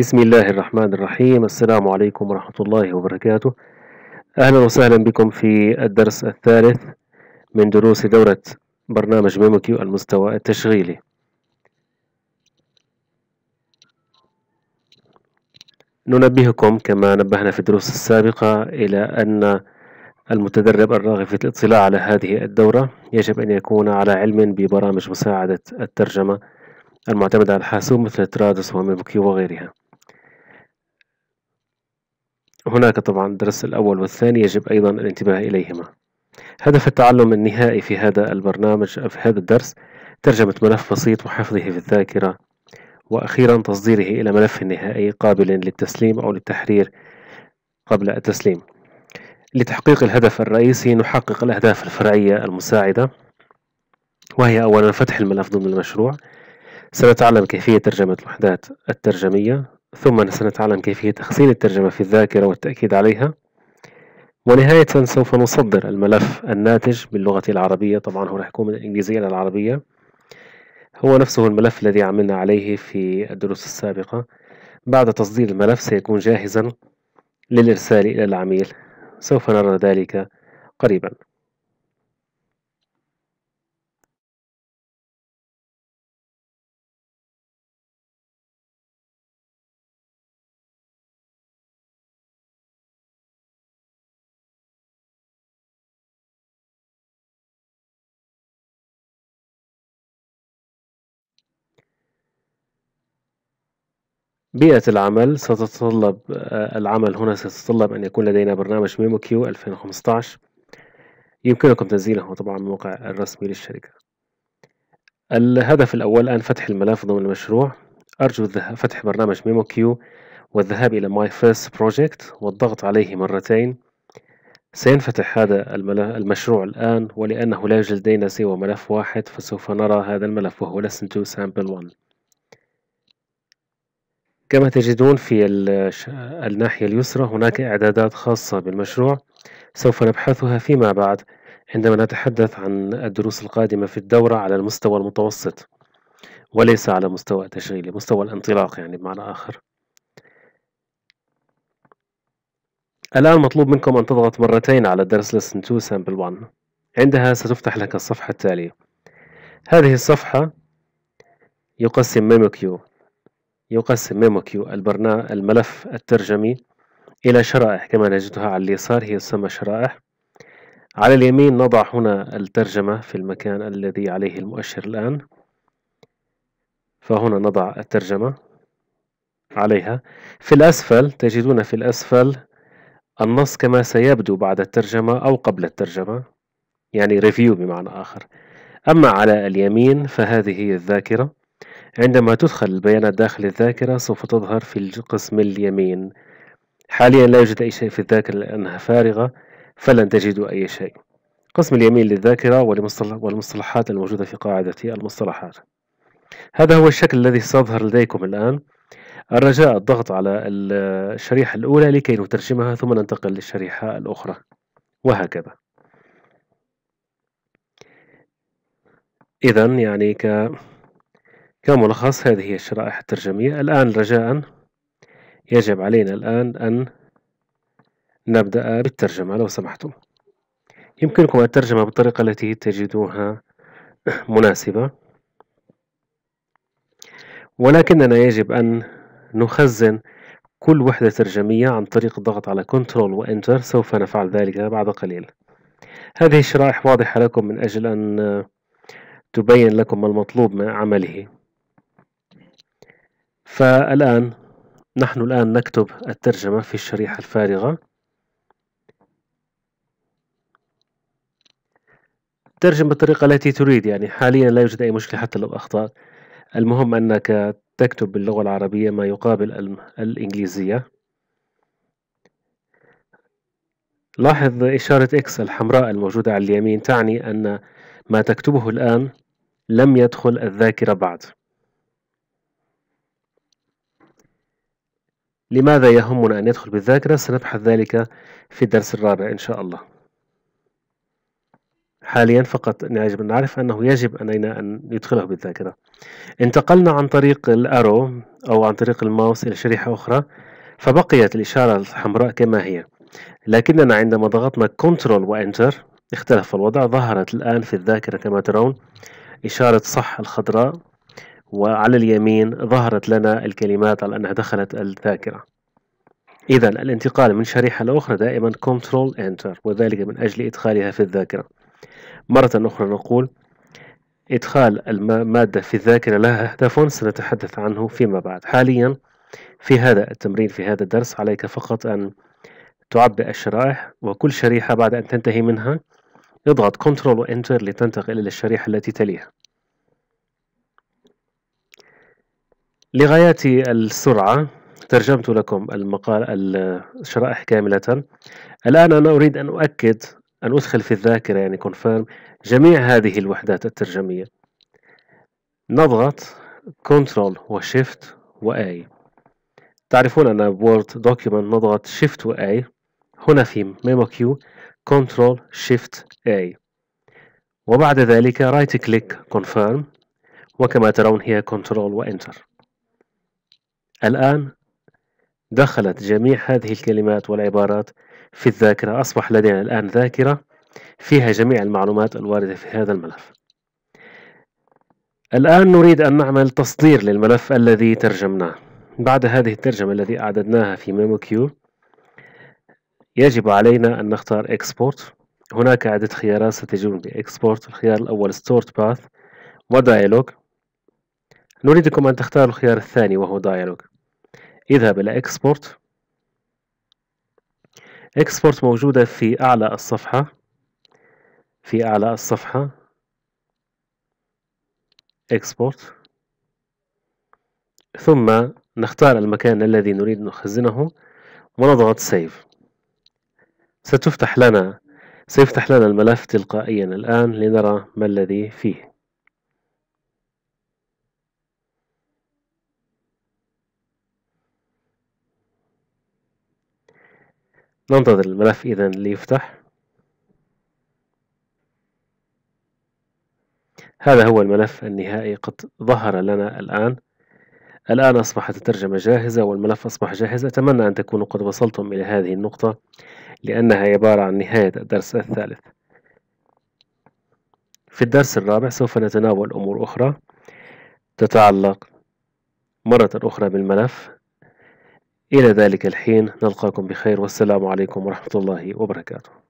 بسم الله الرحمن الرحيم السلام عليكم ورحمة الله وبركاته أهلا وسهلا بكم في الدرس الثالث من دروس دورة برنامج ميموكيو المستوى التشغيلي ننبهكم كما نبهنا في الدروس السابقة إلى أن المتدرب الراغب في الاطلاع على هذه الدورة يجب أن يكون على علم ببرامج مساعدة الترجمة المعتمدة على الحاسوب مثل ترادس وميموكيو وغيرها هناك طبعا الدرس الأول والثاني يجب أيضا الانتباه إليهما هدف التعلم النهائي في هذا البرنامج في هذا الدرس ترجمة ملف بسيط وحفظه في الذاكرة وأخيرا تصديره إلى ملف نهائي قابل للتسليم أو للتحرير قبل التسليم لتحقيق الهدف الرئيسي نحقق الأهداف الفرعية المساعدة وهي أولا فتح الملف ضمن المشروع سنتعلم كيفية ترجمة الوحدات الترجمية ثم سنتعلم كيفية تخزين الترجمة في الذاكرة والتأكيد عليها ونهاية سوف نصدر الملف الناتج باللغة العربية طبعا هو راح يكون من الإنجليزية للعربية هو نفسه الملف الذي عملنا عليه في الدروس السابقة بعد تصدير الملف سيكون جاهزا للإرسال إلى العميل سوف نرى ذلك قريبا بيئة العمل ستتطلب آه، العمل هنا ستتطلب أن يكون لدينا برنامج ميمو كيو 2015 يمكنكم تنزيله طبعا من الموقع الرسمي للشركة الهدف الأول الآن فتح الملف ضمن المشروع أرجو فتح برنامج ميمو كيو والذهاب إلى My First Project والضغط عليه مرتين سينفتح هذا المشروع الآن ولأنه لا يوجد لدينا سوى ملف واحد فسوف نرى هذا الملف وهو Lesson 2 Sample 1 كما تجدون في الناحية اليسرى هناك إعدادات خاصة بالمشروع سوف نبحثها فيما بعد عندما نتحدث عن الدروس القادمة في الدورة على المستوى المتوسط وليس على مستوى التشغيلي مستوى الانطلاق يعني بمعنى آخر الآن مطلوب منكم أن تضغط مرتين على درس lesson 2 sample 1 عندها ستفتح لك الصفحة التالية هذه الصفحة يقسم ميموكيو يقسم ميموكيو البرنامج الملف الترجمي إلى شرائح كما نجدها على اليسار هي تسمى شرائح على اليمين نضع هنا الترجمة في المكان الذي عليه المؤشر الآن فهنا نضع الترجمة عليها في الأسفل تجدون في الأسفل النص كما سيبدو بعد الترجمة أو قبل الترجمة يعني ريفيو بمعنى آخر أما على اليمين فهذه هي الذاكرة عندما تدخل البيانات داخل الذاكرة سوف تظهر في القسم اليمين حاليا لا يوجد أي شيء في الذاكرة لأنها فارغة فلن تجدوا أي شيء قسم اليمين للذاكرة والمصطلحات الموجودة في قاعدة المصطلحات هذا هو الشكل الذي سيظهر لديكم الآن الرجاء الضغط على الشريحة الأولى لكي نترجمها ثم ننتقل للشريحة الأخرى وهكذا إذا يعني ك كملخص هذه هي الشرائح الترجمية الآن رجاء يجب علينا الآن أن نبدأ بالترجمة لو سمحتم يمكنكم الترجمة بالطريقة التي تجدوها مناسبة ولكننا يجب أن نخزن كل وحدة ترجمية عن طريق الضغط على Ctrl و Enter سوف نفعل ذلك بعد قليل هذه الشرائح واضحة لكم من أجل أن تبين لكم ما المطلوب من عمله فالآن نحن الآن نكتب الترجمة في الشريحة الفارغة ترجم بالطريقة التي تريد يعني حاليا لا يوجد أي مشكلة حتى لو أخطأت المهم أنك تكتب باللغة العربية ما يقابل الإنجليزية لاحظ إشارة إكس الحمراء الموجودة على اليمين تعني أن ما تكتبه الآن لم يدخل الذاكرة بعد لماذا يهمنا أن يدخل بالذاكرة؟ سنبحث ذلك في الدرس الرابع إن شاء الله حاليا فقط يجب أن نعرف أنه يجب علينا أن يدخله بالذاكرة انتقلنا عن طريق الأرو أو عن طريق الماوس إلى شريحة أخرى فبقيت الإشارة الحمراء كما هي لكننا عندما ضغطنا و وإنتر اختلف الوضع ظهرت الآن في الذاكرة كما ترون إشارة صح الخضراء وعلى اليمين ظهرت لنا الكلمات على أنها دخلت الذاكرة إذا الانتقال من شريحة لأخرى دائما Ctrl Enter وذلك من أجل إدخالها في الذاكرة مرة أخرى نقول إدخال المادة في الذاكرة لها هدف سنتحدث عنه فيما بعد حاليا في هذا التمرين في هذا الدرس عليك فقط أن تعبئ الشرائح وكل شريحة بعد أن تنتهي منها اضغط Ctrl و Enter لتنتقل إلى الشريحة التي تليها لغاية السرعة ترجمت لكم المقال الشرائح كاملة الآن أنا أريد أن أؤكد أن أدخل في الذاكرة يعني confirm جميع هذه الوحدات الترجمية نضغط Ctrl و Shift و A تعرفون أن Word دوكيومنت نضغط Shift و A هنا في ميمو كيو Ctrl Shift A وبعد ذلك رايت كليك Confirm وكما ترون هي Ctrl و Enter الآن دخلت جميع هذه الكلمات والعبارات في الذاكرة أصبح لدينا الآن ذاكرة فيها جميع المعلومات الواردة في هذا الملف الآن نريد أن نعمل تصدير للملف الذي ترجمناه بعد هذه الترجمة التي أعددناها في ميمو كيو يجب علينا أن نختار Export هناك عدة خيارات ستجون بإكسبورت الخيار الأول Stored Path ودايلوج نريدكم أن تختاروا الخيار الثاني وهو دايلوج يذهب إلى إكسبورت إكسبورت موجودة في أعلى الصفحة في أعلى الصفحة إكسبورت ثم نختار المكان الذي نريد نخزنه ونضغط سيف ستفتح لنا سيفتح لنا الملف تلقائيا الآن لنرى ما الذي فيه ننتظر الملف إذا ليفتح هذا هو الملف النهائي قد ظهر لنا الآن الآن أصبحت الترجمة جاهزة والملف أصبح جاهز أتمنى أن تكونوا قد وصلتم إلى هذه النقطة لأنها عبارة عن نهاية الدرس الثالث في الدرس الرابع سوف نتناول أمور أخرى تتعلق مرة أخرى بالملف إلى ذلك الحين نلقاكم بخير والسلام عليكم ورحمة الله وبركاته